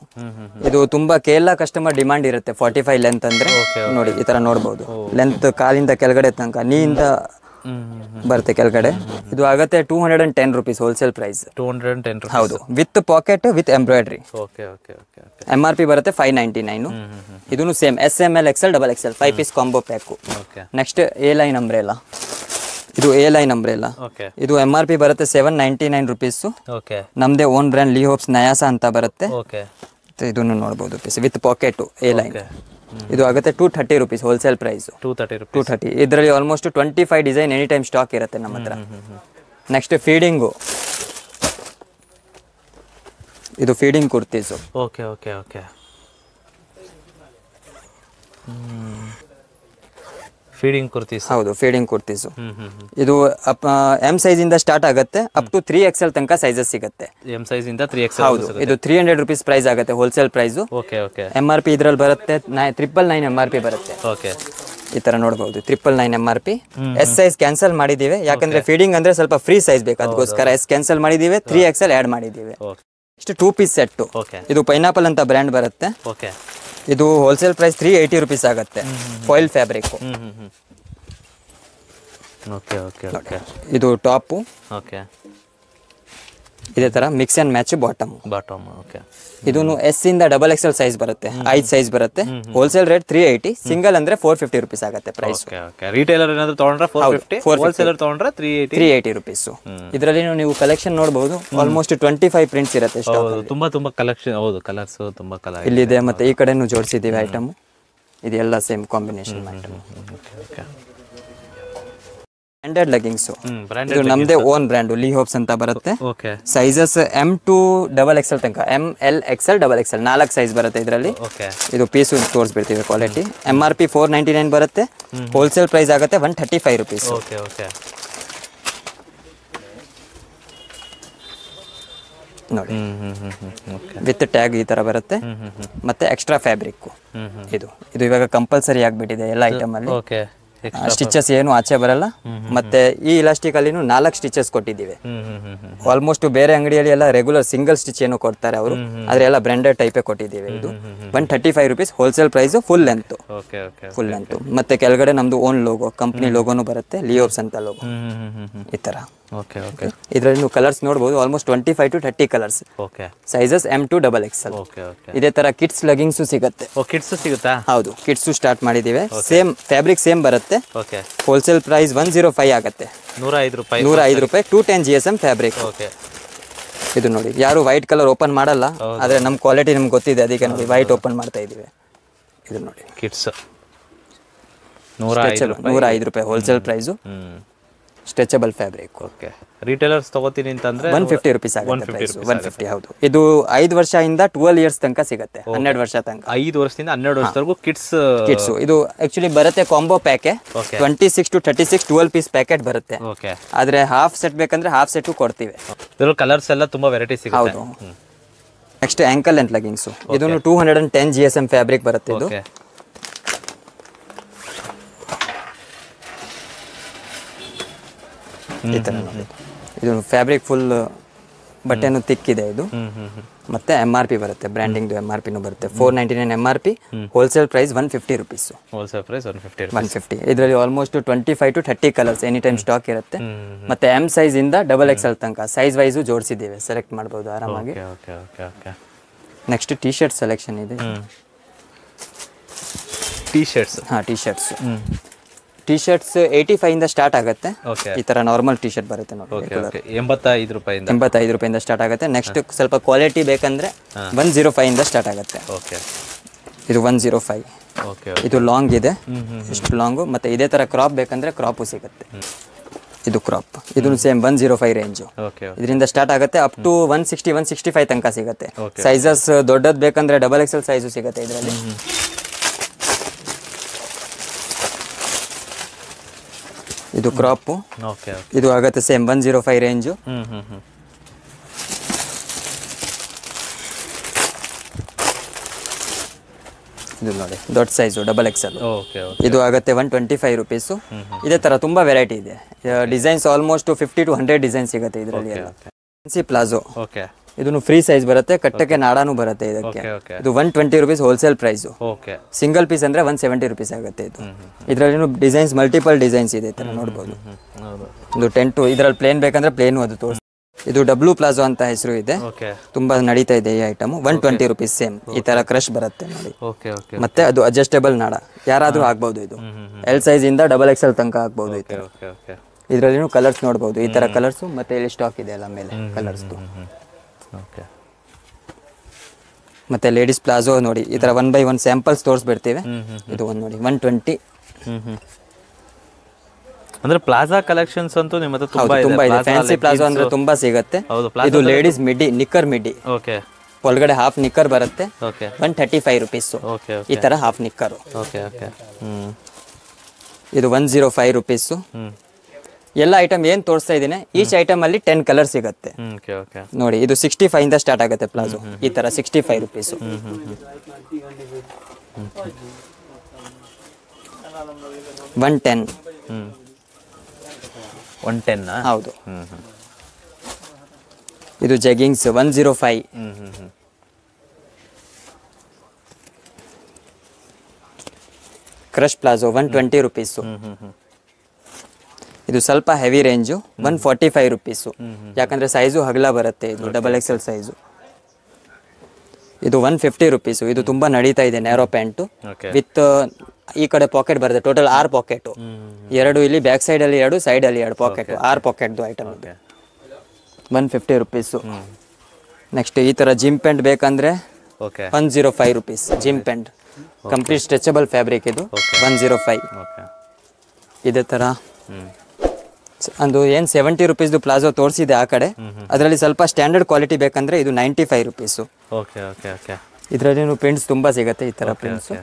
ಇದು ತುಂಬಾ ಕೇರಳ ಕಸ್ಟಮರ್ ಡಿಮಾಂಡ್ ಇರುತ್ತೆ ಫಾರ್ಟಿ ಫೈವ್ ಲೆಂತ್ ಅಂದ್ರೆ ನೋಡಿ ಈ ತರ ನೋಡಬಹುದು ಲೆಂತ್ ಕಾಲಿಂದ ಕೆಳಗಡೆ ತನಕ ನೀಯಿಂದ ಬರುತ್ತೆ ಕೆಳಗಡೆ ಇದು ಆಗುತ್ತೆ two hundred and ten rupees wholesale price two hundred ಹೌದು with pocket with embroidery M R P ಬರುತ್ತೆ ಫೈವ್ ನೈಂಟಿ ನೈನ್ ಇದೂ same S M L L double X L five piece combo pack next A line umbrella ಇದು A line umbrella ಇದು M R P ಬರುತ್ತೆ seven ninety nine rupees ನಮ್ದೇ own brand Lee Hopes ನಯಾಸ ಅಂತ ಬರುತ್ತೆ ಇದನ್ನು ನೋಡಬಹುದು ವಿತ್ ಪಾಕೆಟ್ ಎ ಲೈನ್ ಇದು ಆಗುತ್ತೆ two thirty rupees wholesale price two thirty ಇದರಲ್ಲಿ almost twenty five design any time stock ಇರುತ್ತೆ ನಮ್ಮ ಹತ್ರ ನೆಕ್ಸ್ಟ್ ಫೀಡಿಂಗು ಇದು feeding kurtis okay okay okay feeding kurtis ಹೌದು ಫೀಡಿಂಗ್ ಕುರ್ತೀಸು ಇದು ಎಂ ಸೈಜ್ ಇಂದ ಸ್ಟಾರ್ಟ್ ಆಗುತ್ತೆ ಅಪ್ ಟು ತ್ರೀ ಎಲ್ ತನಕ ಸೈಜಸ್ ಸಿಗುತ್ತೆ ಎಂ ಸೈಜ್ ಇಂದ ತ್ರೀ ಹೌದು ಇದು ತ್ರೀ ಹಂಡ್ರೆಡ್ ರುಪೀಸ್ ಪ್ರೈಸ್ ಆಗುತ್ತೆ wholesale price okay okay M R P ಇದ್ರಲ್ಲಿ ಬರುತ್ತೆ triple nine M R P ಬರುತ್ತೆ ಓಕೆ ಈ ತರ ನೋಡಬಹುದು triple nine M R P S size cancel ಮಾಡಿದೀವಿ ಯಾಕಂದ್ರೆ ಫೀಡಿಂಗ್ ಅಂದ್ರೆ ಸ್ವಲ್ಪ ಫ್ರೀ ಸೈಜ್ ಬೇಕು ಅದಕ್ಕೋಸ್ಕರ ಎಸ್ ಕ್ಯಾನ್ಸಲ್ ಮಾಡಿದೀವಿ ತ್ರೀ ಎಲ್ ಆಡ್ ಮಾಡಿದೀವಿ ಇಷ್ಟು ಟೂ ಪೀಸ್ ಸೆಟ್ ಇದು ಪೈನಾಪಲ್ ಅಂತ ಬ್ರ್ಯಾಂಡ್ ಬರುತ್ತೆ ಇದು wholesale price three eighty rupees ಆಗುತ್ತೆ ಫಾಯಿಲ್ ಫ್ಯಾಬ್ರಿಕ್ ಓಕೆ ಓಕೆ ಇದು ಟಾಪು ಓಕೆ ಇದೇ ತರ mix and match bottom bottom okay ಇದನ್ನು ಎಸ್ ಇಂದ ಡಬಲ್ ಎಕ್ಸ್ಎಲ್ ಸೈಜ್ ಬರುತ್ತೆ ಐದು ಸೈಜ್ ಬರುತ್ತೆ wholesale rate three eighty single ಅಂದ್ರೆ ಫೋರ್ ಫಿಫ್ಟಿ ರುಪೀಸ್ ಆಗುತ್ತೆ ಪ್ರೈಸ್ ರಿಟೇಲರ್ ಏನಾದ್ರು ತಗೊಂಡ್ರೆ ಹೋಲ್ಸೇಲರ್ ತಗೊಂಡ್ರೆ ತ್ರೀ ತ್ರೀ ಏಯ್ಟಿ ರುಪೀಸ್ ಇದರಲ್ಲಿ ನೀವು ಕಲೆಕ್ಷನ್ ನೋಡಬಹುದು ಆಲ್ಮೋಸ್ಟ್ ಟ್ವೆಂಟಿ ಫೈವ್ ಪ್ರಿಂಟ್ಸ್ ಇರುತ್ತೆ ತುಂಬಾ ತುಂಬಾ ಕಲೆಕ್ಷನ್ ಹೌದು ಕಲರ್ಸ್ ತುಂಬಾ ಕಲರ್ ಇಲ್ಲಿದೆ ಮತ್ತೆ ಈ ಕಡೆನೂ ಜೋಡಿಸಿದೀವಿ ಐಟಮ್ ಇದೆಲ್ಲ same combination okay branded leggings ಇದು ನಮ್ದೇ ಓನ್ ಬ್ರ್ಯಾಂಡ್ ಲೀ ಹೋಪ್ಸ್ ಅಂತ ಬರುತ್ತೆ sizes M to double X L ತನಕ M L L double X L ನಾಲ್ಕು ಸೈಜ್ ಬರುತ್ತೆ ಇದರಲ್ಲಿ ಇದು ಪೀಸು ತೋರಿಸ್ಬಿಡ್ತೀವಿ quality M R P four ninety nine ಬರುತ್ತೆ ಹೋಲ್ಸೇಲ್ ಪ್ರೈಸ್ ಆಗುತ್ತೆ ಒನ್ ಥರ್ಟಿ ಫೈವ್ ರುಪೀಸ್ ನೋಡಿ ವಿತ್ ಟ್ಯಾಗ್ ಈ ತರ ಬರುತ್ತೆ ಮತ್ತೆ ಎಕ್ಸ್ಟ್ರಾ ಫ್ಯಾಬ್ರಿಕ್ ಇದು ಇದು ಇವಾಗ ಕಂಪಲ್ಸರಿ ಆಗಿಬಿಟ್ಟಿದೆ ಎಲ್ಲ ಐಟಮ್ ಅಲ್ಲಿ ಸ್ಟಿಚಸ್ ಏನು ಆಚೆ ಬರಲ್ಲ ಮತ್ತೆ ಈ ಇಲಾಸ್ಟಿಕ್ ಅಲ್ಲಿ ನಾಲ್ಕು ಸ್ಟಿಚಸ್ ಕೊಟ್ಟಿದ್ದೀವಿ ಆಲ್ಮೋಸ್ಟ್ ಬೇರೆ ಅಂಗಡಿಯಲ್ಲಿ ಎಲ್ಲ ರೆಗ್ಯುಲರ್ ಸಿಂಗಲ್ ಸ್ಟಿಚ್ ಏನು ಕೊಡ್ತಾರೆ ಅವರು ಆದ್ರೆ ಎಲ್ಲ ಬ್ರಾಂಡೆಡ್ ಟೈಪೇ ಕೊಟ್ಟಿದ್ದೀವಿ ಇದು one thirty five rupees wholesale price full length full length ಮತ್ತೆ ಕೆಳಗಡೆ ನಮ್ದು ಓನ್ ಲೋಗೋ ಕಂಪ್ನಿ ಲೋಗೋನು ಬರುತ್ತೆ ಲಿಯೋಬ್ಸ್ ಅಂತ ಲೋಗೋ ಈ ತರ ಓಕೆ ಓಕೆ ಇದರಲ್ಲಿ ನೀವು ಕಲರ್ಸ್ ನೋಡ್ಬೋದು almost twenty five to thirty colours okay sizes M to double X okay okay ಇದೇ ತರ ಕಿಟ್ಸ್ ಲಗಿಂಗ್ಸ್ ಸಿಗುತ್ತೆ ಓ ಕಿಟ್ಸ್ ಸಿಗುತ್ತಾ ಹೌದು ಕಿಡ್ಸ್ ಸ್ಟಾರ್ಟ್ ಮಾಡಿದೀವಿ ಸೇಮ್ ಫ್ಯಾಬ್ರಿಕ್ ಸೇಮ್ ಬರುತ್ತೆ okay wholesale price one zero five ಆಗುತ್ತೆ ನೂರ ಐದು ರೂಪಾಯಿ ನೂರ ಐದು ರೂಪಾಯಿ two ten G S M fabric okay ಇದು ನೋಡಿ ಯಾರು ವೈಟ್ ಕಲರ್ ಓಪನ್ ಮಾಡಲ್ಲ ಆದ್ರೆ ನಮ್ಮ ಕ್ವಾಲಿಟಿ ನಿಮ್ಗೆ ಗೊತ್ತಿದೆ ಅದಕ್ಕೆ ನೋಡಿ ವೈಟ್ ಓಪನ್ ಮಾಡ್ತಾ ಇದೀವಿ ಇದು ನೋಡಿ ಕಿಟ್ಸ್ ನೂರ ಐದು ರೂಪಾಯಿ wholesale price stretchable fabric okay retailers ತಗೋತೀನಿ ಅಂತಂದ್ರೆ one fifty rupees one fifty ಹೌದು ಇದು ಐದು ವರ್ಷದಿಂದ ಟ್ವೆಲ್ ಇಯರ್ಸ್ ತನಕ ಸಿಗುತ್ತೆ ಹನ್ನೆರಡು ವರ್ಷ ತನಕ ಐದು ವರ್ಷದಿಂದ ಹನ್ನೆರಡು ವರ್ಷದವರೆಗೂ ಕಿಟ್ಸ್ ಕಿಟ್ಸ್ ಇದು ಆಕ್ಚುಲಿ ಬರುತ್ತೆ ಕಾಂಬೋ ಪ್ಯಾಕೆ twenty six to thirty six twelve piece packet ಬರುತ್ತೆ ಆದ್ರೆ ಹಾಫ್ ಸೆಟ್ ಬೇಕಂದ್ರೆ ಹಾಫ್ ಸೆಟ್ ಕೊಡ್ತೀವಿ ಕಲರ್ಸ್ ಎಲ್ಲ ತುಂಬಾ ವೆರೈಟಿ ಸಿಗುತ್ತೆ ಹೌದು ನೆಕ್ಸ್ಟ್ ಆಂಕಲ್ ಅಂಡ್ ಲಗಿಂಗ್ಸ್ ಇದನ್ನು two hundred and ten G S M fabric ಬರುತ್ತೆ ಇದು ಈ ಥರ ಇದು ಫ್ಯಾಬ್ರಿಕ್ ಫುಲ್ ಬಟ್ಟೆನೂ ತಿಕ್ಕಿದೆ ಇದು ಮತ್ತೆ ಎಮ್ ಆರ್ ಪಿ ಬರುತ್ತೆ ಬ್ರ್ಯಾಂಡಿಂಗ್ ಎಮ್ ಆರ್ ಪಿನೂ ಬರುತ್ತೆ four ninety nine M R P wholesale price one fifty rupees wholesale price one fifty one fifty ಇದರಲ್ಲಿ almost twenty five to thirty colours any time stock ಇರುತ್ತೆ ಮತ್ತೆ M size ಇಂದ double X L ತನಕ size wise ಜೋಡಿಸಿದ್ದೀವಿ select ಮಾಡ್ಬೋದು ಆರಾಮಾಗಿ next T shirt selection ಇದೆ T shirts ಹಾಂ T shirts T shirts eighty five ಇಂದ ಸ್ಟಾರ್ಟ್ ಆಗುತ್ತೆ ಈ ತರ ನಾರ್ಮಲ್ ಟಿ ಶರ್ಟ್ ಬರುತ್ತೆ ನೋಡಿ ಎಂಬತ್ತೈದು ರೂಪಾಯಿಂದ ಸ್ಟಾರ್ಟ್ ಆಗುತ್ತೆ ನೆಕ್ಸ್ಟ್ ಸ್ವಲ್ಪ ಕ್ವಾಲಿಟಿ ಬೇಕಂದ್ರೆ ಒನ್ ಜೀರೋ ಫೈವ್ ಇಂದ ಸ್ಟಾರ್ಟ್ ಆಗುತ್ತೆ ಇದು ಒನ್ ಜೀರೋ ಫೈವ್ ಇದು ಲಾಂಗ್ ಇದೆ ಇಷ್ಟು ಲಾಂಗು ಮತ್ತೆ ಇದೇ ತರ ಕ್ರಾಪ್ ಬೇಕಂದ್ರೆ ಕ್ರಾಪು ಸಿಗುತ್ತೆ ಇದು ಕ್ರಾಪ್ ಇದು same one zero five range ಇದರಿಂದ ಸ್ಟಾರ್ಟ್ ಆಗುತ್ತೆ up to one sixty one sixty five ತನಕ ಸಿಗುತ್ತೆ ಸೈಜಸ್ ದೊಡ್ಡದ್ ಬೇಕಂದ್ರೆ ಡಬಲ್ ಎಕ್ಸ್ ಎಲ್ ಸೈಜು ಸಿಗುತ್ತೆ ಇದರಲ್ಲಿ ಇದು ಕ್ರಾಪ್ ಇದು ಆಗತ್ತೆ same one zero five range ಇದು ನೋಡಿ ದೊಡ್ಡ ಸೈಜು ಡಬಲ್ ಎಕ್ಸೆಲ್ ಇದು ಆಗುತ್ತೆ ಒನ್ ಟ್ವೆಂಟಿ ಫೈವ್ ರುಪೀಸು ಇದೇ ಥರ ತುಂಬ ವೆರೈಟಿ ಇದೆ designs almost fifty to hundred design ಸಿಗುತ್ತೆ ಇದರಲ್ಲಿ ಎಲ್ಲ ಫ್ಯಾನ್ಸಿ ಪ್ಲಾಜೋ ಓಕೆ ಇದನ್ನು ಫ್ರೀ ಸೈಜ್ ಬರುತ್ತೆ ಕಟ್ಟಕ್ಕೆ ನಾಡಾನು ಬರುತ್ತೆ ಇದಕ್ಕೆ ಇದು one twenty rupees wholesale price single piece ಅಂದ್ರೆ ಒನ್ ಸೆವೆಂಟಿ ರುಪೀಸ್ ಆಗುತ್ತೆ ಇದು ಇದರಲ್ಲಿ ಡಿಸೈನ್ಸ್ ಮಲ್ಟಿಪಲ್ ಡಿಸೈನ್ಸ್ ಇದೆ ತರ ನೋಡಬಹುದು ಇದು ಟೆಂಟ್ ಇದರಲ್ಲಿ ಪ್ಲೇನ್ ಬೇಕಂದ್ರೆ ಪ್ಲೇನ್ ಅದು ತೋರಿಸ್ ಇದು ಡಬ್ಲ್ಯೂ ಪ್ಲಾಜೋ ಅಂತ ಹೆಸರು ಇದೆ ತುಂಬಾ ನಡೀತಾ ಇದೆ ಈ item one twenty rupees same ಈ ತರ ಕ್ರಶ್ ಬರುತ್ತೆ ನೋಡಿ ಮತ್ತೆ ಅದು ಅಡ್ಜಸ್ಟೇಬಲ್ ನಾಡ ಯಾರಾದ್ರೂ ಆಗ್ಬಹುದು ಇದು ಎಲ್ ಸೈಜ್ ಇಂದ ಡಬಲ್ ಎಕ್ಸ್ ಎಲ್ ತನಕ ಆಗ್ಬಹುದು ಇದರಲ್ಲಿ ಕಲರ್ಸ್ ನೋಡಬಹುದು ಈ ತರ ಕಲರ್ಸ್ ಮತ್ತೆ ಇಲ್ಲಿ ಸ್ಟಾಕ್ ಇದೆ ಎಲ್ಲ ಮೇಲೆ ಕಲರ್ಸ್ ಓಕೆ ಮತ್ತೆ ಲೇಡೀಸ್ ಪ್ಲಾಜೋ ನೋಡಿ ಈ ತರ ಒನ್ ಬೈ ಒನ್ ಸ್ಯಾಂಪಲ್ಸ್ ತೋರಿಸ್ಬಿಡ್ತೀವಿ ಇದು ಒಂದು ನೋಡಿ ಒನ್ ಟ್ವೆಂಟಿ ಅಂದ್ರೆ ಪ್ಲಾಜಾ ಕಲೆಕ್ಷನ್ಸ್ ಅಂತೂ ನಿಮ್ಮ ಹತ್ರ ತುಂಬಾ ತುಂಬಾ ಇದೆ ಫ್ಯಾನ್ಸಿ ಪ್ಲಾಜೋ ಅಂದ್ರೆ ತುಂಬಾ ಸಿಗುತ್ತೆ ಇದು ಲೇಡೀಸ್ ಮಿಡಿ ನಿಕ್ಕರ್ ಮಿಡಿ ಓಕೆ ಒಳಗಡೆ ಹಾಫ್ ನಿಕ್ಕರ್ ಬರುತ್ತೆ ಒನ್ ಥರ್ಟಿ ಫೈವ್ ರುಪೀಸ್ ಈ ತರ ಹಾಫ್ ನಿಕ್ಕರ್ ಓಕೆ ಓಕೆ ಇದು ಒನ್ ಜೀರೋ ಫೈವ್ ರುಪೀಸು ಎಲ್ಲ ಐಟಮ್ ಏನು ತೋರಿಸ್ತಾ ಇದ್ದೀನಿ ಈಚ್ ಐಟಮ್ ಅಲ್ಲಿ ಟೆನ್ ಕಲರ್ ಸಿಗುತ್ತೆ ನೋಡಿ ಇದು ಸಿಕ್ಸ್ಟಿ ಫೈವ್ ಇಂದ ಸ್ಟಾರ್ಟ್ ಆಗುತ್ತೆ ಪ್ಲಾಜೋ ಈ ತರ sixty five rupees one ten one ten ಹೌದು ಇದು jeggings one zero five crush palazzo one twenty rupees ಇದು ಸ್ವಲ್ಪ heavy range one forty five rupees ಯಾಕಂದರೆ ಸೈಜು ಹಗಲ ಬರುತ್ತೆ ಇದು ಡಬಲ್ ಎಕ್ಸ್ ಎಲ್ ಸೈಜು ಇದು ಒನ್ ಫಿಫ್ಟಿ ರುಪೀಸು ಇದು ತುಂಬ ನಡೀತಾ ಇದೆ ನ್ಯಾರೋ ಪ್ಯಾಂಟು ವಿತ್ ಈ ಕಡೆ ಪಾಕೆಟ್ ಬರುತ್ತೆ ಟೋಟಲ್ ಆರು ಪಾಕೆಟು ಎರಡು ಇಲ್ಲಿ ಬ್ಯಾಕ್ ಸೈಡಲ್ಲಿ ಎರಡು ಸೈಡಲ್ಲಿ ಎರಡು ಪಾಕೆಟ್ ಆರು ಪಾಕೆಟ್ದು ಐಟಮ್ ಇದೆ ಒನ್ ಫಿಫ್ಟಿ ರುಪೀಸು ನೆಕ್ಸ್ಟ್ ಈ ಥರ ಜಿಮ್ ಪ್ಯಾಂಟ್ ಬೇಕಂದರೆ one zero five rupees gym pant complete stretchable fabric ಇದು ಒನ್ ಜೀರೋ ಫೈವ್ ಇದೇ ಥರ ಅದು ಏನು ಸೆವೆಂಟಿ ರುಪೀಸ್ದು ಪ್ಲಾಜೋ ತೋರಿಸಿದೆ ಆ ಕಡೆ ಅದರಲ್ಲಿ ಸ್ವಲ್ಪ ಸ್ಟ್ಯಾಂಡರ್ಡ್ ಕ್ವಾಲಿಟಿ ಬೇಕಂದ್ರೆ ಇದು ninety five rupees okay okay okay ಇದರಲ್ಲಿ ಪ್ರಿಂಟ್ಸ್ ತುಂಬ ಸಿಗುತ್ತೆ ಈ ತರ ಪ್ರಿಂಟ್ಸು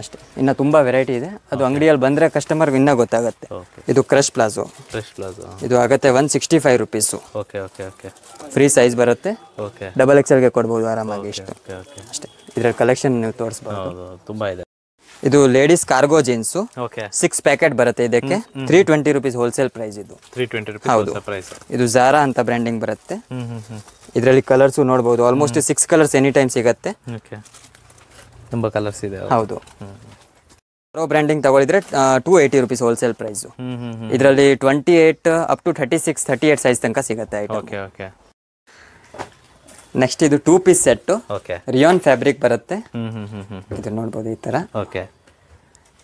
ಅಷ್ಟೇ ಇನ್ನು ತುಂಬ ವೆರೈಟಿ ಇದೆ ಅದು ಅಂಗಡಿಯಲ್ಲಿ ಬಂದರೆ ಕಸ್ಟಮರ್ ಇನ್ನ ಗೊತ್ತಾಗುತ್ತೆ ಇದು ಕ್ರಶ್ ಪ್ಲಾಜೋ ಕ್ರಶ್ ಪ್ಲಾಜೋ ಇದು ಆಗುತ್ತೆ one sixty five rupees okay okay okay free size ಬರುತ್ತೆ ಓಕೆ ಡಬಲ್ ಗೆ ಕೊಡ್ಬೋದು ಆರಾಮಾಗಿ ಇಷ್ಟು ಅಷ್ಟೇ ಇದರ ಕಲೆಕ್ಷನ್ ನೀವು ತೋರಿಸ್ಬೋದು ತುಂಬ ಇದೆ ಇದು ladies cargo jeans six packet ಬರುತ್ತೆ ಇದಕ್ಕೆ three twenty rupees wholesale price ಇದು ಹೌದು ಇದು ಜಾರಾ ಅಂತ ಬ್ರ್ಯಾಂಡಿಂಗ್ ಬರುತ್ತೆ ಇದರಲ್ಲಿ ಕಲರ್ಸ್ ನೋಡಬಹುದು almost six colours any time ಸಿಗುತ್ತೆ ತುಂಬಾ ಕಲರ್ಸ್ ಇದೆ ಹೌದು ಬ್ರ್ಯಾಂಡಿಂಗ್ ತಗೊಳಿದ್ರೆ two eighty rupees wholesale price ಇದರಲ್ಲಿ twenty eight up to thirty six thirty eight size ತನಕ ಸಿಗುತ್ತೆ ನೆಕ್ಸ್ಟ್ ಇದು two piece set rayon fabric ಬರುತ್ತೆ ಇದು ನೋಡ್ಬೋದು ಈ ತರ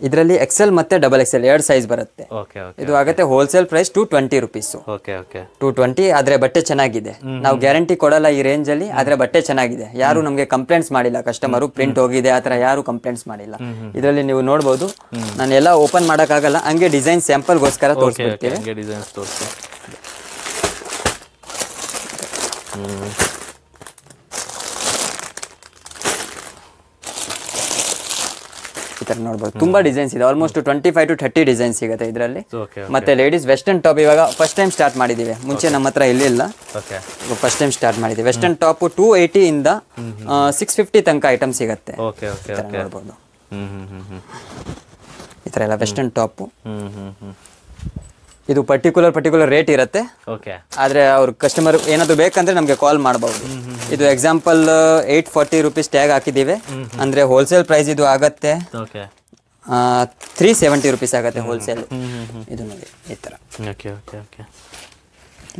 ಇದರಲ್ಲಿ ಎಕ್ಸೆಲ್ ಮತ್ತೆ ಡಬಲ್ ಎಕ್ಸೆಲ್ ಎರಡು ಸೈಜ್ ಬರುತ್ತೆ ಇದು ಆಗುತ್ತೆ wholesale price two twenty rupees two twenty ಆದ್ರೆ ಬಟ್ಟೆ ಚೆನ್ನಾಗಿದೆ ನಾವು ಗ್ಯಾರಂಟಿ ಕೊಡಲ್ಲ ಈ ರೇಂಜ್ ಅಲ್ಲಿ ಆದ್ರೆ ಬಟ್ಟೆ ಚೆನ್ನಾಗಿದೆ ಯಾರು ನಮಗೆ ಕಂಪ್ಲೇಂಟ್ಸ್ ಮಾಡಿಲ್ಲ ಕಸ್ಟಮರು ಪ್ರಿಂಟ್ ಹೋಗಿದೆ ಆತರ ಯಾರು ಕಂಪ್ಲೇಂಟ್ಸ್ ಮಾಡಿಲ್ಲ ಇದರಲ್ಲಿ ನೀವು ನೋಡಬಹುದು ನಾನು ಎಲ್ಲ ಓಪನ್ ಆಗಲ್ಲ ಹಂಗೆ ಡಿಸೈನ್ ಸ್ಯಾಂಪಲ್ಗೋಸ್ಕರ ತೋರಿಸ್ಬಿಡ್ತೀವಿ ಈ ತರ ನೋಡಬಹುದು ತುಂಬಾ ಡಿಸೈನ್ಸ್ ಇದೆ almost twenty five to thirty design ಸಿಗುತ್ತೆ ಇದರಲ್ಲಿ ಮತ್ತೆ ಲೇಡೀಸ್ ವೆಸ್ಟರ್ನ್ ಟಾಪ್ ಇವಾಗ ಫಸ್ಟ್ ಟೈಮ್ ಸ್ಟಾರ್ಟ್ ಮಾಡಿದೀವಿ ಮುಂಚೆ ನಮ್ಮ ಹತ್ರ ಇಲ್ಲ ಫಸ್ಟ್ ಟೈಮ್ ಸ್ಟಾರ್ಟ್ ಮಾಡಿದ್ದೀವಿ ವೆಸ್ಟರ್ನ್ ಟಾಪ್ ಟೂ ಏಯ್ಟಿ ಇಂದ ಸಿಕ್ಸ್ ಫಿಫ್ಟಿ ತನಕ ಐಟಮ್ ಸಿಗುತ್ತೆ ನೋಡಬಹುದು ಈ ತರ ಎಲ್ಲ ವೆಸ್ಟರ್ನ್ ಟಾಪ್ ಇದು ಪರ್ಟಿಕ್ಯುಲರ್ ಪರ್ಟಿಕ್ಯುಲರ್ ರೇಟ್ ಇರುತ್ತೆ ಓಕೆ ಆದರೆ ಅವ್ರ ಕಸ್ಟಮರ್ ಏನಾದರೂ ಬೇಕಂದ್ರೆ ನಮಗೆ ಕಾಲ್ ಮಾಡಬಹುದು ಇದು example eight forty rupees tag ಹಾಕಿದ್ದೀವಿ ಅಂದರೆ ಹೋಲ್ಸೇಲ್ ಪ್ರೈಸ್ ಇದು ಆಗತ್ತೆ ತ್ರೀ ಸೆವೆಂಟಿ ರುಪೀಸ್ ಆಗುತ್ತೆ ಹೋಲ್ಸೇಲ್ ಇದು ನೋಡಿ ಈ ಥರ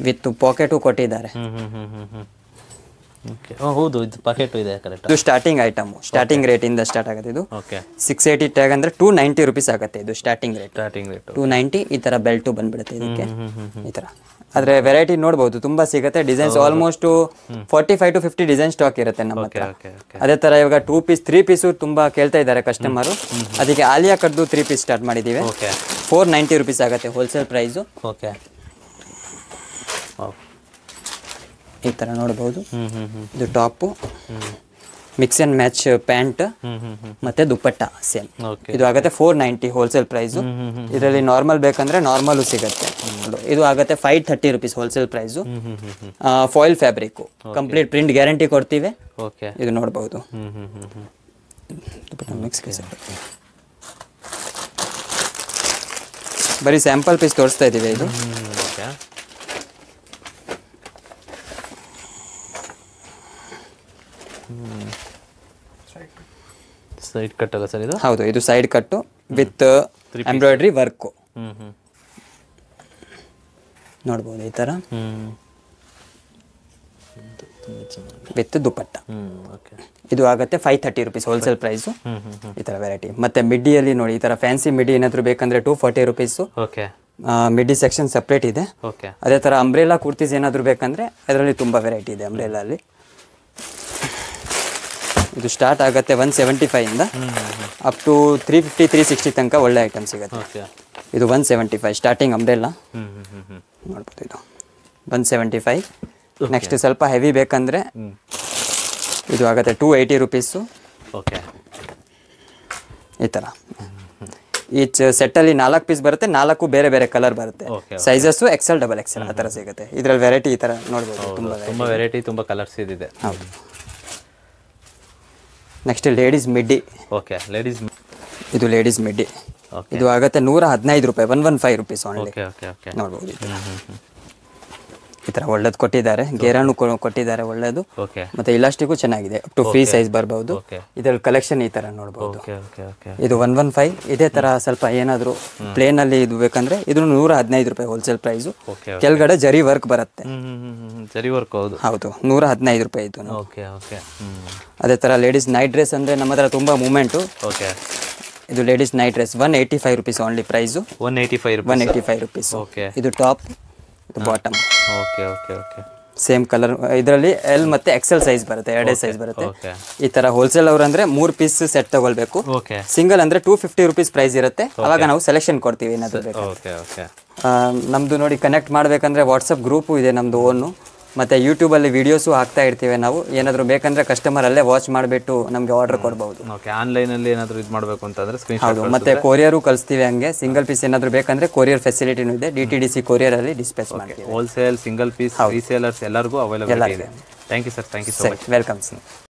ವಿತ್ ಪಾಕೆಟು ಕೊಟ್ಟಿದ್ದಾರೆ ಹೌದು ಇದು ಪ್ಯಾಕೆಟ್ ಇದೆ ಕರೆಕ್ಟ್ ಇದು ಸ್ಟಾರ್ಟಿಂಗ್ ಐಟಮ್ ಸ್ಟಾರ್ಟಿಂಗ್ ರೇಟ್ ಇಂದ ಸ್ಟಾರ್ಟ್ ಆಗುತ್ತೆ ಇದು ಓಕೆ ಸಿಕ್ಸ್ ಏಯ್ಟಿ ಟ್ಯಾಗ್ ಅಂದ್ರೆ ಟೂ ನೈಂಟಿ ರುಪೀಸ್ ಆಗುತ್ತೆ ಇದು starting rate starting rate 290 ninety ಈ ತರ ಬೆಲ್ಟು ಬಂದ್ಬಿಡುತ್ತೆ ಇದಕ್ಕೆ ಈ ತರ ಆದ್ರೆ ವೆರೈಟಿ ನೋಡಬಹುದು ತುಂಬಾ ಸಿಗುತ್ತೆ designs almost 45 five to fifty design stock ಇರುತ್ತೆ ನಮ್ಮ ಹತ್ರ ಅದೇ ತರ ಇವಾಗ ಟೂ ಪೀಸ್ ತ್ರೀ ಪೀಸು ತುಂಬಾ ಕೇಳ್ತಾ ಇದ್ದಾರೆ ಕಸ್ಟಮರ್ ಅದಕ್ಕೆ ಆಲಿಯಾ ಕಡ್ದು ತ್ರೀ ಪೀಸ್ ಸ್ಟಾರ್ಟ್ ಮಾಡಿದೀವಿ ಫೋರ್ ನೈಂಟಿ ರುಪೀಸ್ ಆಗುತ್ತೆ ಹೋಲ್ಸೇಲ್ ಪ್ರೈಸ್ ಓಕೆ ಈ ಥರ ನೋಡ್ಬೋದು ಇದು top mix and match pant ಮತ್ತೆ ದುಪ್ಪಟ್ಟ ಸೇಮ್ ಇದು ಆಗುತ್ತೆ ಫೋರ್ ನೈಂಟಿ ಹೋಲ್ಸೇಲ್ ಪ್ರೈಸು ಇದರಲ್ಲಿ ನಾರ್ಮಲ್ ಬೇಕಂದ್ರೆ ನಾರ್ಮಲ್ ಸಿಗುತ್ತೆ ಇದು ಆಗುತ್ತೆ five thirty rupees wholesale price foil fabric complete print guarantee ಕೊಡ್ತೀವಿ ಇದು ನೋಡಬಹುದು ಬರೀ ಸ್ಯಾಂಪಲ್ ಪೀಸ್ ತೋರಿಸ್ತಾ ಇದೀವಿ ಇದು ಸೈಡ್ ಕಟ್ ಅಲ್ಲ ಸರ್ ಇದು ಹೌದು ಇದು ಸೈಡ್ ಕಟ್ಟು ವಿತ್ ಎಂಬ್ರಾಯ್ಡ್ರಿ ವರ್ಕು ನೋಡ್ಬೋದು ಈ ಥರ ವಿತ್ ದುಪ್ಪಟ್ಟ ಇದು ಆಗುತ್ತೆ five thirty rupees wholesale price ಈ ತರ ವೆರೈಟಿ ಮತ್ತೆ ಮಿಡಿಯಲ್ಲಿ ನೋಡಿ ಈ ತರ ಫ್ಯಾನ್ಸಿ ಮಿಡಿ ಏನಾದರೂ ಬೇಕಂದ್ರೆ two forty rupees midi section separate ಇದೆ ಅದೇ ತರ ಅಂಬ್ರೆಲಾ ಕುರ್ತೀಸ್ ಏನಾದರೂ ಬೇಕಂದ್ರೆ ಅದರಲ್ಲಿ ತುಂಬಾ ವೆರೈಟಿ ಇದೆ ಅಂಬ್ರೆಲಾ ಅಲ್ಲಿ ಇದು ಸ್ಟಾರ್ಟ್ ಆಗುತ್ತೆ ಒನ್ ಸೆವೆಂಟಿ ಇಂದ up to three fifty three sixty ತನಕ ಒಳ್ಳೆ ಐಟಮ್ ಸಿಗುತ್ತೆ ಇದು one seventy five starting umbrella ನೋಡ್ಬೋದು ಇದು ಒನ್ ಸೆವೆಂಟಿ ಫೈವ್ ನೆಕ್ಸ್ಟ್ ಸ್ವಲ್ಪ ಹೆವಿ ಬೇಕಂದ್ರೆ ಇದು ಆಗುತ್ತೆ ಟೂ ಏಯ್ಟಿ ರುಪೀಸು ಓಕೆ ಈ ಥರ ಈಚ್ ಸೆಟ್ಟಲ್ಲಿ ನಾಲ್ಕು ಪೀಸ್ ಬರುತ್ತೆ ನಾಲ್ಕು ಬೇರೆ ಬೇರೆ ಕಲರ್ ಬರುತ್ತೆ ಸೈಜಸ್ಸು ಎಕ್ಸೆಲ್ ಡಬಲ್ ಎಕ್ಸೆಲ್ ಆ ಥರ ಸಿಗುತ್ತೆ ಇದರಲ್ಲಿ ವೆರೈಟಿ ಈ ಥರ ನೋಡ್ಬೋದು ತುಂಬ ವೆರೈಟಿ ತುಂಬ ಕಲರ್ಸ್ ಇದೆ ಹೌದು next ladies midi okay ladies ಇದು ಲೇಡೀಸ್ ಮಿಡ್ಡಿ ಇದು ಆಗುತ್ತೆ ನೂರ ಹದಿನೈದು ರೂಪಾಯಿ one one five rupees only ನೋಡ್ಬೋದು ಈ ತರ ಒಳ್ಳೇದು ಕೊಟ್ಟಿದ್ದಾರೆ ಗೇರಾನು ಕೊಟ್ಟಿದ್ದಾರೆ ಒಳ್ಳೇದು ಮತ್ತೆ ಇಲಾಸ್ಟಿಕ್ಗೂ ಚೆನ್ನಾಗಿದೆ ಅಪ್ ಟು ಫ್ರೀ ಸೈಜ್ ಬರಬಹುದು ಇದ್ರಲ್ಲಿ ಕಲೆಕ್ಷನ್ ಈ ತರ ನೋಡಬಹುದು ಇದು ಒನ್ ಒನ್ ಫೈವ್ ಇದೇ ತರ ಸ್ವಲ್ಪ ಏನಾದ್ರು ಪ್ಲೇನ್ ಅಲ್ಲಿ ಇದು ಬೇಕಂದ್ರೆ ಇದು ನೂರ ಹದಿನೈದು ರೂಪಾಯಿ ಹೋಲ್ಸೇಲ್ ಪ್ರೈಸ್ ಕೆಳಗಡೆ ಜರಿ ವರ್ಕ್ ಬರುತ್ತೆ ಜರಿ ವರ್ಕ್ ಹೌದು ಹೌದು ನೂರ ಹದಿನೈದು ರೂಪಾಯಿ ಇದು ಅದೇ ತರ ಲೇಡೀಸ್ ನೈಟ್ ಡ್ರೆಸ್ ಅಂದ್ರೆ ನಮ್ಮ ಹತ್ರ ತುಂಬಾ ಮೂಮೆಂಟು ಇದು ladies night dress one eighty five rupees only price one eighty five one eighty five rupees ಇದು top bottom okay okay okay same colour ಇದರಲ್ಲಿ ಎಲ್ ಮತ್ತೆ ಎಕ್ಸೆಲ್ ಸೈಜ್ ಬರುತ್ತೆ ಎರಡೇ ಸೈಜ್ ಬರುತ್ತೆ ಈ ತರ ಹೋಲ್ಸೇಲ್ ಅವ್ರ ಅಂದ್ರೆ ಮೂರ್ ಪೀಸ್ ಸೆಟ್ ತಗೊಳ್ಬೇಕು ಸಿಂಗಲ್ ಅಂದ್ರೆ ಟೂ ಫಿಫ್ಟಿ ರುಪೀಸ್ ಪ್ರೈಸ್ ಇರುತ್ತೆ ಅವಾಗ ನಾವು ಸೆಲೆಕ್ಷನ್ ಕೊಡ್ತೀವಿ ಏನಾದ್ರು ನಮ್ದು ನೋಡಿ ಕನೆಕ್ಟ್ ಮಾಡ್ಬೇಕಂದ್ರೆ ವಾಟ್ಸಪ್ ಗ್ರೂಪ್ ಇದೆ ನಮ್ದು ಓನು ಮತ್ತು ಯೂಟ್ಯೂಬಲ್ಲಿ ವೀಡಿಯೋಸು ಹಾಕ್ತಾ ಇರ್ತೀವಿ ನಾವು ಏನಾದರೂ ಬೇಕಂದರೆ ಕಸ್ಟಮರ್ ಅಲ್ಲೇ ವಾಚ್ ಮಾಡಿಬಿಟ್ಟು ನಮಗೆ ಆರ್ಡರ್ ಕೊಡ್ಬೋದು ಓಕೆ ಆನ್ಲೈನಲ್ಲಿ ಏನಾದರೂ ಇದು ಮಾಡಬೇಕು ಅಂತಂದರೆ ಸ್ಕ್ರೀನ್ ಹೌದು ಮತ್ತು ಕೊರಿಯರು ಕಳಿಸ್ತೀವಿ ಹಂಗೆ ಸಿಂಗಲ್ ಪೀಸ್ ಏನಾದರೂ ಬೇಕಂದರೆ ಕೊರಿಯರ್ ಫೆಸಿಲಿಟಿನೂ ಇದೆ ಡಿ ಟಿ ಡಿ ಸಿ ಕೊರಿಯರಲ್ಲಿ ಡಿಸ್ಪ್ಯಾಚ್ ಮಾಡ್ತೀವಿ ಹೋಲ್ಸೇಲ್ ಸಿಂಗಲ್ ಪೀಸ್ ರೀಸೇಲರ್ಸ್ ಎಲ್ಲರಿಗೂ ಅವೈಲೇಬಲ್ ಇದೆ thank you sir thank you sir welcome sir